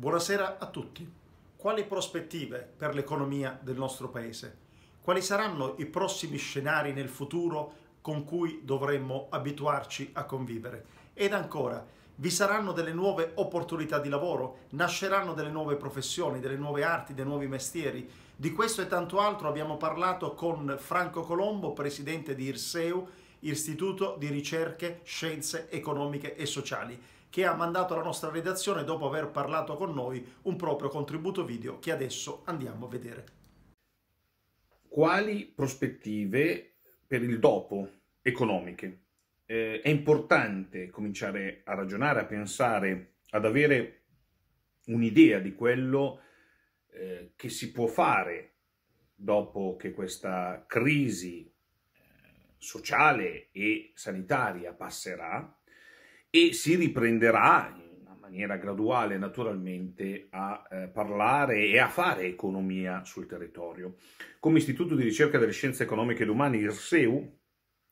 Buonasera a tutti. Quali prospettive per l'economia del nostro Paese? Quali saranno i prossimi scenari nel futuro con cui dovremmo abituarci a convivere? Ed ancora, vi saranno delle nuove opportunità di lavoro? Nasceranno delle nuove professioni, delle nuove arti, dei nuovi mestieri? Di questo e tanto altro abbiamo parlato con Franco Colombo, presidente di Irseu, Istituto di Ricerche, Scienze Economiche e Sociali, che ha mandato alla nostra redazione, dopo aver parlato con noi, un proprio contributo video che adesso andiamo a vedere. Quali prospettive per il dopo economiche? Eh, è importante cominciare a ragionare, a pensare, ad avere un'idea di quello eh, che si può fare dopo che questa crisi sociale e sanitaria passerà e si riprenderà in una maniera graduale naturalmente a eh, parlare e a fare economia sul territorio. Come Istituto di Ricerca delle Scienze Economiche e Umane, IRSEU,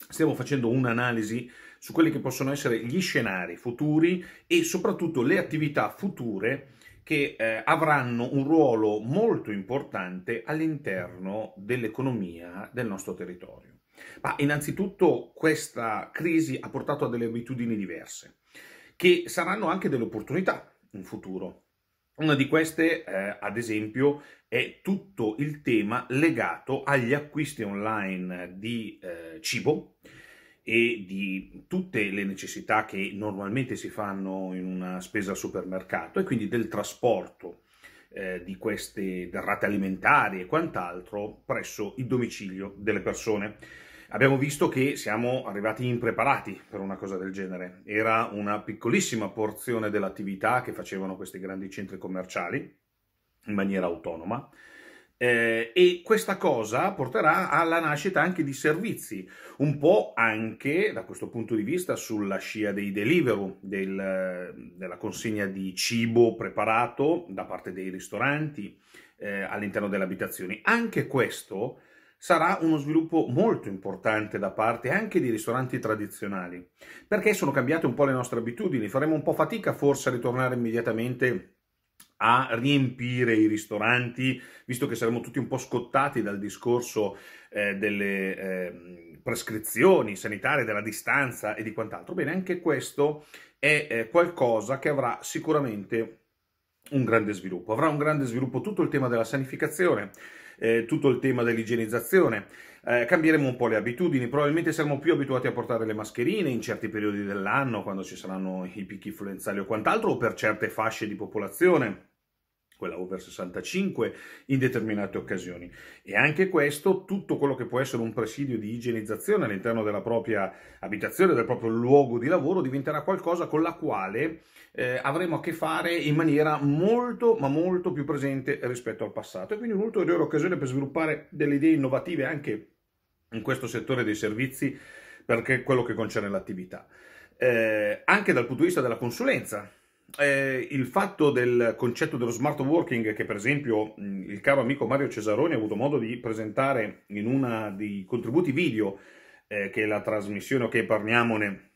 stiamo facendo un'analisi su quelli che possono essere gli scenari futuri e soprattutto le attività future che eh, avranno un ruolo molto importante all'interno dell'economia del nostro territorio. Ma innanzitutto questa crisi ha portato a delle abitudini diverse, che saranno anche delle opportunità in futuro. Una di queste, eh, ad esempio, è tutto il tema legato agli acquisti online di eh, cibo e di tutte le necessità che normalmente si fanno in una spesa al supermercato e quindi del trasporto eh, di queste derrate alimentari e quant'altro presso il domicilio delle persone. Abbiamo visto che siamo arrivati impreparati per una cosa del genere. Era una piccolissima porzione dell'attività che facevano questi grandi centri commerciali in maniera autonoma. Eh, e questa cosa porterà alla nascita anche di servizi, un po' anche da questo punto di vista sulla scia dei delivery, del, della consegna di cibo preparato da parte dei ristoranti eh, all'interno delle abitazioni. Anche questo sarà uno sviluppo molto importante da parte anche dei ristoranti tradizionali, perché sono cambiate un po' le nostre abitudini, faremo un po' fatica forse a ritornare immediatamente a riempire i ristoranti, visto che saremo tutti un po' scottati dal discorso eh, delle eh, prescrizioni sanitarie, della distanza e di quant'altro. Bene, anche questo è eh, qualcosa che avrà sicuramente un grande sviluppo. Avrà un grande sviluppo tutto il tema della sanificazione eh, tutto il tema dell'igienizzazione. Eh, cambieremo un po' le abitudini, probabilmente saremo più abituati a portare le mascherine in certi periodi dell'anno, quando ci saranno i picchi influenzali o quant'altro, o per certe fasce di popolazione quella over 65 in determinate occasioni. E anche questo, tutto quello che può essere un presidio di igienizzazione all'interno della propria abitazione, del proprio luogo di lavoro, diventerà qualcosa con la quale eh, avremo a che fare in maniera molto ma molto più presente rispetto al passato. E quindi un'ulteriore occasione per sviluppare delle idee innovative anche in questo settore dei servizi perché quello che concerne l'attività. Eh, anche dal punto di vista della consulenza, eh, il fatto del concetto dello smart working che per esempio mm, il caro amico Mario Cesaroni ha avuto modo di presentare in uno dei contributi video eh, che la trasmissione Ok Parliamone,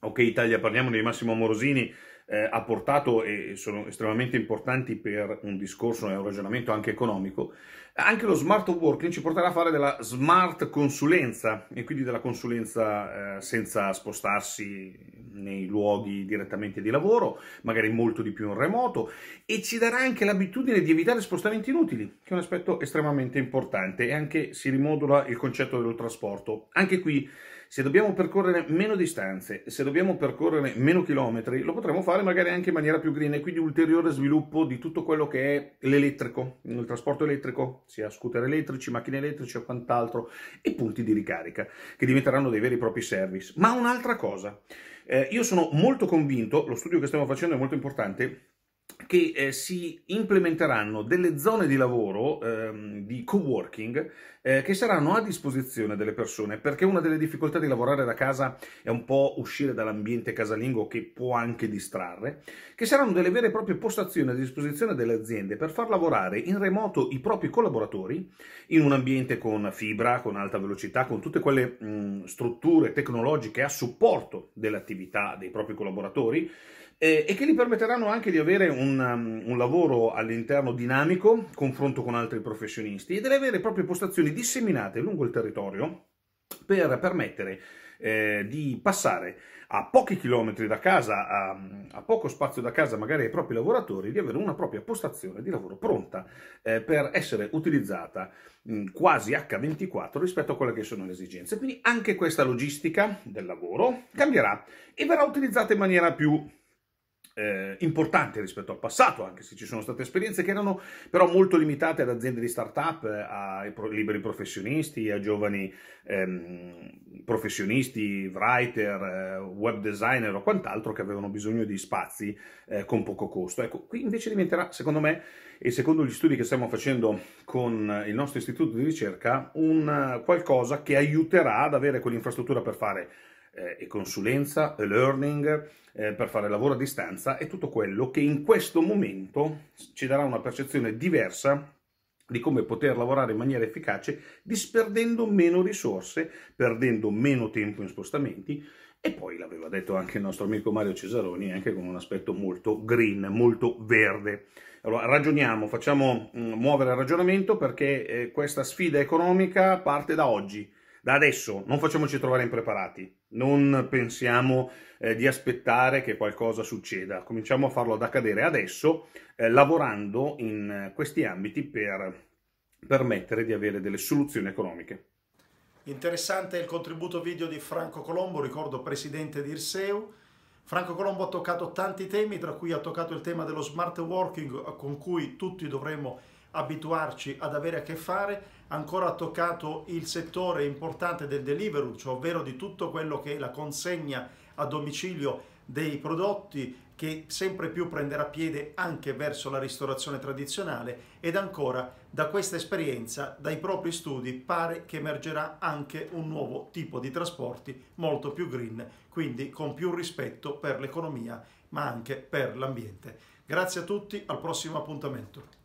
Ok Italia Parliamone di Massimo Morosini eh, ha portato e sono estremamente importanti per un discorso e un ragionamento anche economico, anche lo smart working ci porterà a fare della smart consulenza e quindi della consulenza eh, senza spostarsi nei luoghi direttamente di lavoro, magari molto di più in remoto e ci darà anche l'abitudine di evitare spostamenti inutili, che è un aspetto estremamente importante e anche si rimodula il concetto del trasporto. Anche qui se dobbiamo percorrere meno distanze, se dobbiamo percorrere meno chilometri, lo potremo fare magari anche in maniera più green e quindi ulteriore sviluppo di tutto quello che è l'elettrico, il trasporto elettrico, sia scooter elettrici, macchine elettrici o quant'altro, e punti di ricarica, che diventeranno dei veri e propri service. Ma un'altra cosa, eh, io sono molto convinto, lo studio che stiamo facendo è molto importante, che eh, si implementeranno delle zone di lavoro, ehm, di co-working, eh, che saranno a disposizione delle persone, perché una delle difficoltà di lavorare da casa è un po' uscire dall'ambiente casalingo che può anche distrarre, che saranno delle vere e proprie postazioni a disposizione delle aziende per far lavorare in remoto i propri collaboratori in un ambiente con fibra, con alta velocità, con tutte quelle mh, strutture tecnologiche a supporto dell'attività dei propri collaboratori, eh, e che gli permetteranno anche di avere un, um, un lavoro all'interno dinamico, confronto con altri professionisti e delle vere e proprie postazioni disseminate lungo il territorio per permettere eh, di passare a pochi chilometri da casa, a, a, poco spazio da casa magari ai propri lavoratori, di avere una propria postazione di lavoro pronta eh, per essere utilizzata mh, mm, quasi H24 rispetto a quelle che sono le esigenze. Quindi anche questa logistica del lavoro cambierà e verrà utilizzata in maniera più eh, importante rispetto al passato, anche se ci sono state esperienze che erano però molto limitate ad aziende di start-up, eh, a liberi professionisti, a giovani ehm, professionisti, writer, eh, web designer o quant'altro che avevano bisogno di spazi eh, con poco costo. Ecco, qui invece diventerà, secondo me, e secondo gli studi che stiamo facendo con il nostro istituto di ricerca, un qualcosa che aiuterà ad avere quell'infrastruttura per fare eh, e consulenza, e learning, eh, per fare lavoro a distanza e tutto quello che in questo momento ci darà una percezione diversa di come poter lavorare in maniera efficace, disperdendo meno risorse, perdendo meno tempo in spostamenti e poi l'aveva detto anche il nostro amico Mario Cesaroni, anche con un aspetto molto green, molto verde. Allora, ragioniamo, facciamo mm, muovere il ragionamento perché eh, questa sfida economica parte da oggi da adesso non facciamoci trovare impreparati, non pensiamo eh, di aspettare che qualcosa succeda, cominciamo a farlo ad accadere adesso, eh, lavorando in eh, questi ambiti per permettere di avere delle soluzioni economiche. Interessante il contributo video di Franco Colombo, ricordo presidente di Irseu. Franco Colombo ha toccato tanti temi, tra cui ha toccato il tema dello smart working con cui tutti dovremmo abituarci ad avere a che fare, ancora ha toccato il settore importante del delivery, cioè ovvero di tutto quello che è la consegna a domicilio dei prodotti che sempre più prenderà piede anche verso la ristorazione tradizionale ed ancora da questa esperienza, dai propri studi, pare che emergerà anche un nuovo tipo di trasporti molto più green, quindi con più rispetto per l'economia ma anche per l'ambiente. Grazie a tutti, al prossimo appuntamento.